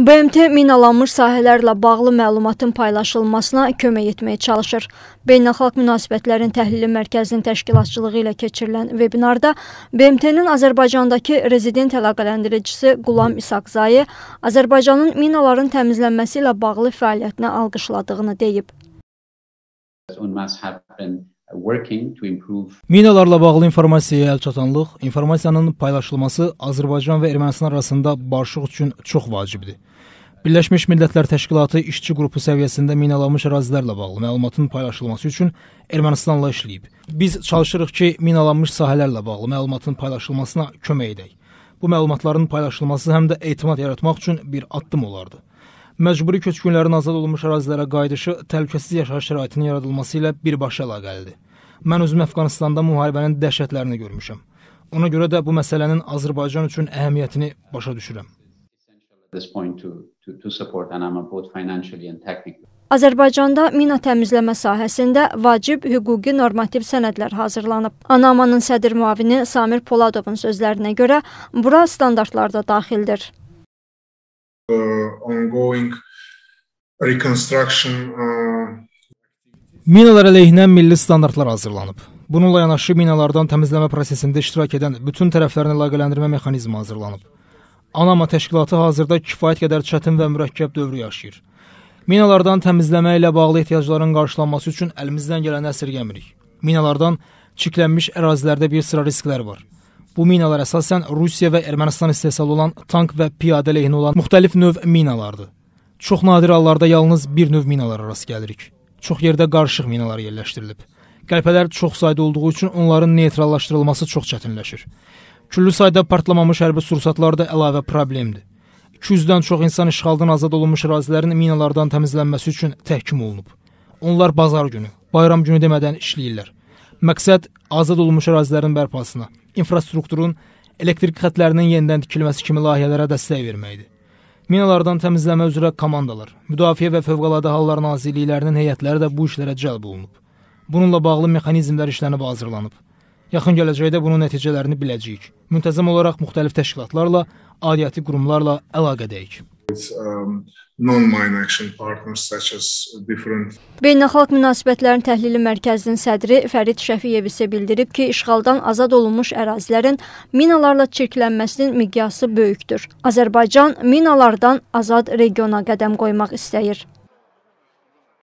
BMT minalanmış sahələrlə bağlı məlumatın paylaşılmasına kömək etməyə çalışır. Beynəlxalq münasibətlərin təhlili mərkəzinin təşkilatçılığı ilə keçirilən vebinarda BMT-nin Azərbaycandakı rezident əlaqələndiricisi Qulam İsaqzayi Azərbaycanın minaların təmizlənməsi ilə bağlı fəaliyyətinə alqışladığını deyib. It must happen Minalarla bağlı informasiyaya əl çatanlıq, informasiyanın paylaşılması Azərbaycan və Ermənistan arasında barışıq üçün çox vacibdir. Birləşmiş Millətlər Təşkilatı işçi qrupu səviyyəsində minalanmış ərazilərlə bağlı məlumatın paylaşılması üçün Ermənistanla işləyib. Biz çalışırıq ki, minalanmış sahələrlə bağlı məlumatın paylaşılmasına kömək edək. Bu məlumatların paylaşılması həm də etimad yaratmaq üçün bir addım olardı məcburi köçkünlərin azad olunmuş ərazilərə qayıdışı təhlükəsiz yaşayış şəraitinin yaradılması ilə birbaşa əlaqəlidir. Mən özüm Əfqanistanda müharibənin dəhşətlərini görmüşəm. Ona görə də bu məsələnin Azərbaycan üçün əhəmiyyətini başa düşürəm. Azərbaycanda mina təmizləmə sahəsində vacib hüquqi normativ sənədlər hazırlanıb. Anamanın sədr müavini Samir Poladovun sözlərinə görə bura standartlarda daxildir. Uh, ongoing reconstruction uh, Minalar əleyhinə milli standartlar hazırlanıb. Bununla yanaşı minalardan təmizləmə prosesində iştirak edən bütün tərəflərini əlaqələndirmə mexanizmi hazırlanıb. Anama təşkilatı hazırda kifayət qədər çətin və mürəkkəb dövrü yaşayır. Minalardan təmizləmə ilə bağlı ehtiyacların qarşılanması üçün əlimizdən gələni əsirgəmirik. Minalardan çiklənmiş ərazilərdə bir sıra risklər var. Bu minalar əsasən Rusiya və Ermənistan istehsalı olan tank və piyadə lehinə olan müxtəlif növ minalardır. Çox nadir hallarda yalnız bir növ minalara rast gəlirik. Çox yerdə qarışıq minalar yerləşdirilib. Qəlpələr çox sayda olduğu üçün onların neytrallaşdırılması çox çətinləşir. Küllü sayda partlamamış hərbi sursatlar da əlavə problemdir. 200-dən çox insan işğaldan azad olunmuş ərazilərin minalardan təmizlənməsi üçün təhkim olunub. Onlar bazar günü, bayram günü demədən işləyirlər. Məqsəd azad olunmuş ərazilərin bərpasına, infrastrukturun, elektrik xətlərinin yenidən tikilməsi kimi layihələrə dəstək verməkdir. Minalardan təmizləmə üzrə komandalar, Müdafiə və Fövqəladə Hallar Nazirliklərinin heyətləri də bu işlərə cəlb olunub. Bununla bağlı mexanizmlər işlənib hazırlanıb. Yaxın gələcəkdə bunun nəticələrini biləcəyik. Müntəzəm olaraq müxtəlif təşkilatlarla, aidiyyəti qurumlarla əlaqədəyik. Um, non-mine action partners such as different Beynəlxalq münasibətlərin təhlili mərkəzinin sədri Fərid Şəfiyev isə bildirib ki, işğaldan azad olunmuş ərazilərin minalarla çirklənməsinin miqyası böyükdür. Azərbaycan minalardan azad regiona qədəm qoymaq istəyir.